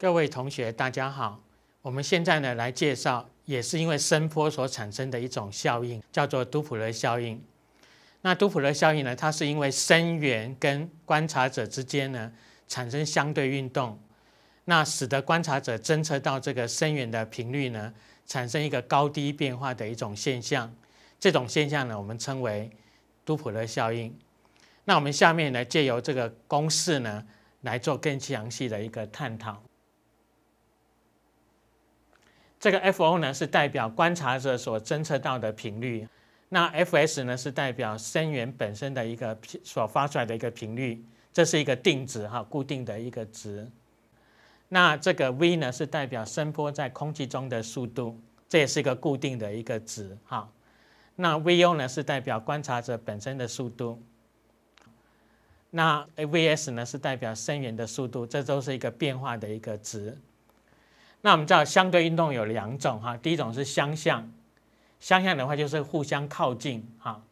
各位同学，大家好。我们现在呢来介绍，也是因为声波所产生的一种效应，叫做多普勒效应。那多普勒效应呢，它是因为声源跟观察者之间呢产生相对运动，那使得观察者侦测到这个声源的频率呢产生一个高低变化的一种现象。这种现象呢，我们称为多普勒效应。那我们下面呢，借由这个公式呢来做更详细的一个探讨。这个 f o 呢是代表观察者所侦测到的频率，那 f s 呢是代表声源本身的一个频所发出来的一个频率，这是一个定值哈，固定的一个值。那这个 v 呢是代表声波在空气中的速度，这也是一个固定的一个值哈。那 v o 呢是代表观察者本身的速度，那 v s 呢是代表声源的速度，这都是一个变化的一个值。那我们知道相对运动有两种哈，第一种是相向，相向的话就是互相靠近哈，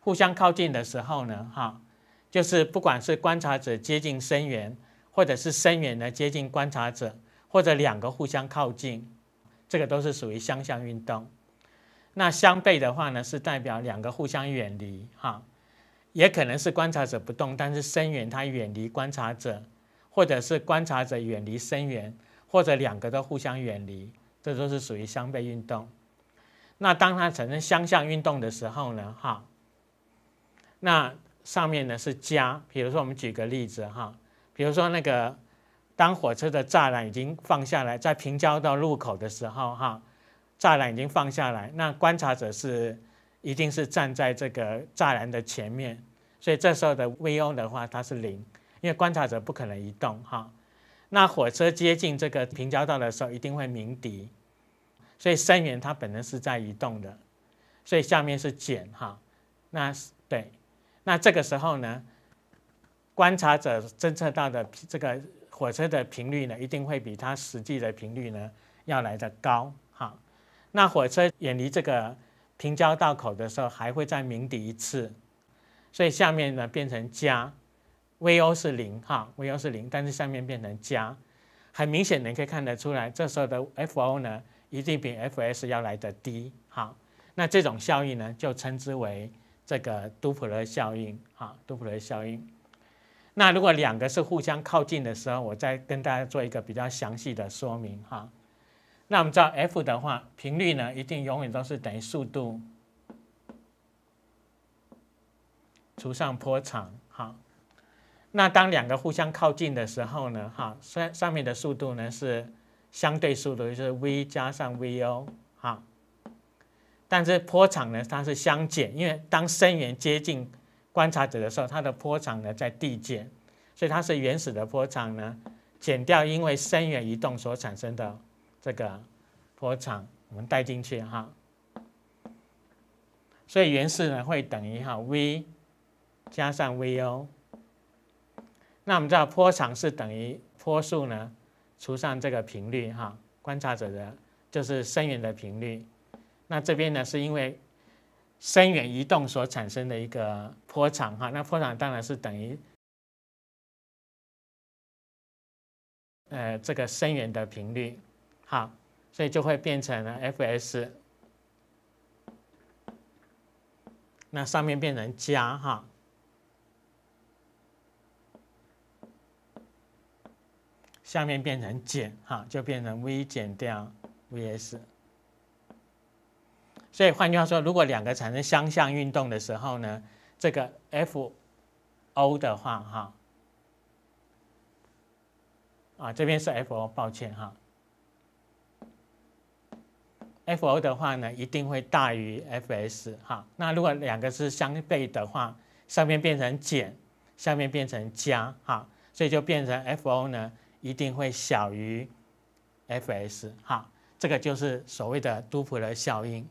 互相靠近的时候呢哈，就是不管是观察者接近深源，或者是深源呢接近观察者，或者两个互相靠近，这个都是属于相向运动。那相背的话呢，是代表两个互相远离哈，也可能是观察者不动，但是深源它远离观察者，或者是观察者远离深源。或者两个都互相远离，这都是属于相背运动。那当它产生相向运动的时候呢？哈，那上面呢是加。比如说，我们举个例子哈，比如说那个当火车的栅栏已经放下来，在平交道路口的时候哈，栅栏已经放下来，那观察者是一定是站在这个栅栏的前面，所以这时候的 v_o 的话，它是零，因为观察者不可能移动哈。那火车接近这个平交道的时候，一定会鸣笛，所以声源它本身是在移动的，所以下面是减哈，那是对，那这个时候呢，观察者侦测到的这个火车的频率呢，一定会比它实际的频率呢要来的高哈。那火车远离这个平交道口的时候，还会再鸣笛一次，所以下面呢变成加。v o 是零哈，v o 是零，但是下面变成加，很明显能可以看得出来，这时候的 f o 呢一定比 f s 要来的低。哈。那这种效应呢就称之为这个多普勒效应哈，多普勒效应。那如果两个是互相靠近的时候，我再跟大家做一个比较详细的说明哈。那我们知道 f 的话，频率呢一定永远都是等于速度除上波长哈。那当两个互相靠近的时候呢？哈，上上面的速度呢是相对速度，就是 v 加上 v o 哈。但是波长呢，它是相减，因为当声源接近观察者的时候，它的波长呢在递减，所以它是原始的波长呢减掉因为声源移动所产生的这个波长，我们带进去哈。所以原式呢会等于哈 v 加上 v o。那我们知道，波长是等于波速呢除上这个频率哈，观察者的就是声源的频率。那这边呢，是因为声源移动所产生的一个波长哈，那波长当然是等于呃这个声源的频率哈，所以就会变成了 fs。那上面变成加哈。下面变成减哈，就变成 v 减掉 v s。所以换句话说，如果两个产生相向运动的时候呢，这个 f o 的话哈，啊这边是 f o，抱歉哈，f o 的话呢一定会大于 f s 哈。那如果两个是相背的话，上面变成减，下面变成加哈，所以就变成 f o 呢。一定会小于 f s 哈，这个就是所谓的多普勒效应。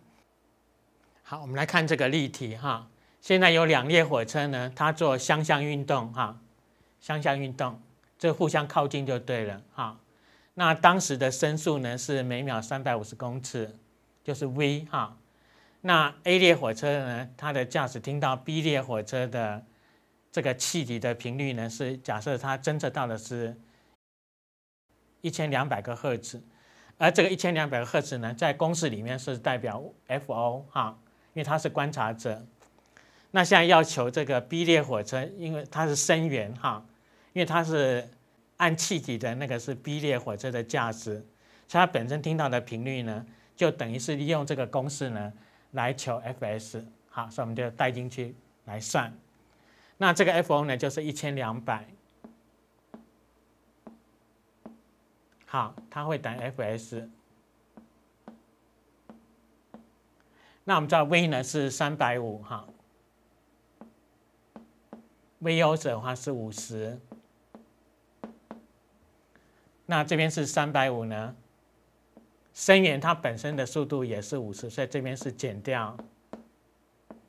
好，我们来看这个例题哈。现在有两列火车呢，它做相向运动哈，相向运动，这互相靠近就对了哈。那当时的声速呢是每秒三百五十公尺，就是 v 哈。那 A 列火车呢，它的驾驶听到 B 列火车的这个气体的频率呢，是假设它侦测到的是。一千两百个赫兹，而这个一千两百个赫兹呢，在公式里面是代表 f o 哈，因为它是观察者。那现在要求这个 B 列火车，因为它是声源哈，因为它是按气体的那个是 B 列火车的价值，所以它本身听到的频率呢，就等于是利用这个公式呢来求 fs 哈，所以我们就带进去来算。那这个 f o 呢，就是一千两百。好，它会等 fs。那我们知道 v 呢是三百五哈，vo 的话是五十，那这边是三百五呢，声源它本身的速度也是五十，所以这边是减掉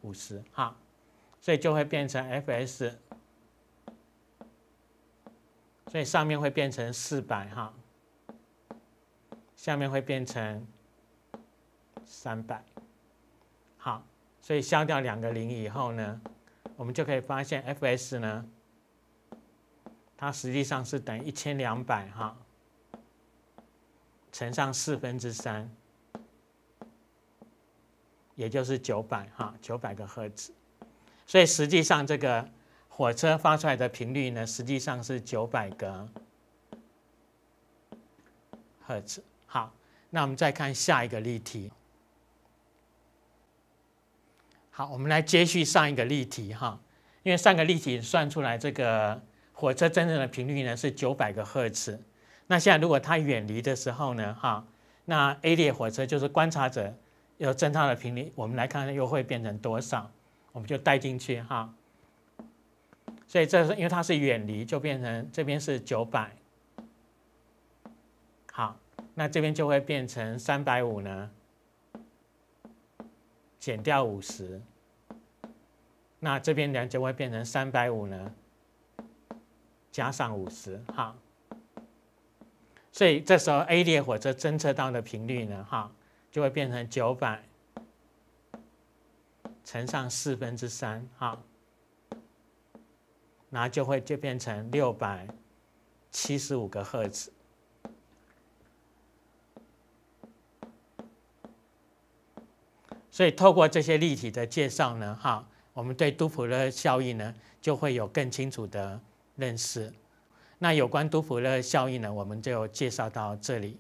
五十哈，所以就会变成 fs，所以上面会变成四百哈。下面会变成三百，好，所以消掉两个零以后呢，我们就可以发现，fs 呢，它实际上是等于一千两百哈，乘上四分之三，也就是九百哈，九百个赫兹。所以实际上这个火车发出来的频率呢，实际上是九百个赫兹。那我们再看下一个例题。好，我们来接续上一个例题哈，因为上个例题算出来这个火车真正的频率呢是九百个赫兹。那现在如果它远离的时候呢，哈，那 A 列火车就是观察者有侦大的频率，我们来看看又会变成多少，我们就带进去哈。所以这是因为它是远离，就变成这边是九百，好。那这边就会变成三百五呢，减掉五十。那这边呢就会变成三百五呢，加上五十哈。所以这时候 A 列火车侦测到的频率呢哈，就会变成九百乘上四分之三哈，后就会就变成六百七十五个赫兹。所以透过这些立体的介绍呢，哈，我们对杜普勒效应呢就会有更清楚的认识。那有关杜普勒效应呢，我们就介绍到这里。